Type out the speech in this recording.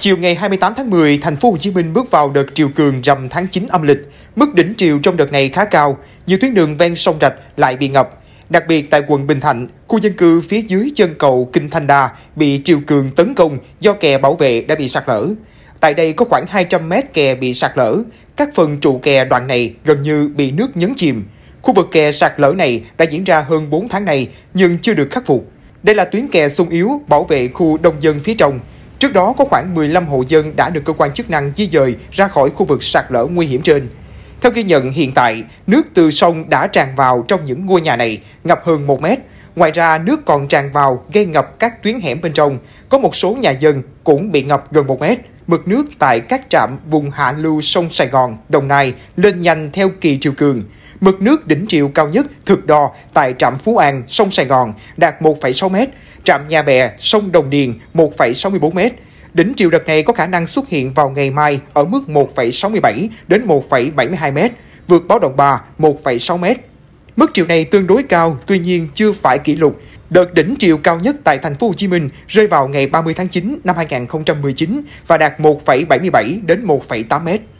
Chiều ngày 28 tháng 10, thành phố Hồ Chí Minh bước vào đợt triều cường rằm tháng 9 âm lịch. Mức đỉnh triều trong đợt này khá cao, nhiều tuyến đường ven sông Rạch lại bị ngập. Đặc biệt tại quận Bình Thạnh, khu dân cư phía dưới chân cầu Kinh Thanh Đa bị triều cường tấn công do kè bảo vệ đã bị sạt lở. Tại đây có khoảng 200 mét kè bị sạt lở, các phần trụ kè đoạn này gần như bị nước nhấn chìm. Khu vực kè sạt lở này đã diễn ra hơn 4 tháng này nhưng chưa được khắc phục. Đây là tuyến kè sung yếu bảo vệ khu đông dân phía trong. Trước đó có khoảng 15 hộ dân đã được cơ quan chức năng di dời ra khỏi khu vực sạt lở nguy hiểm trên. Theo ghi nhận hiện tại, nước từ sông đã tràn vào trong những ngôi nhà này, ngập hơn 1 mét. Ngoài ra, nước còn tràn vào gây ngập các tuyến hẻm bên trong, có một số nhà dân cũng bị ngập gần 1 mét mực nước tại các trạm vùng hạ lưu sông Sài Gòn, Đồng Nai lên nhanh theo kỳ chiều cường. Mực nước đỉnh chiều cao nhất thực đo tại trạm Phú An, sông Sài Gòn đạt 1,6m, trạm Nhà Bè, sông Đồng Điền 1,64m. Đỉnh chiều đợt này có khả năng xuất hiện vào ngày mai ở mức 1,67 đến 1,72m, vượt báo động 3 1,6m. Mức chiều này tương đối cao, tuy nhiên chưa phải kỷ lục. Đợt đỉnh chiều cao nhất tại thành phố Hồ Chí Minh rơi vào ngày 30 tháng 9 năm 2019 và đạt 1,77 đến 1,8 mét.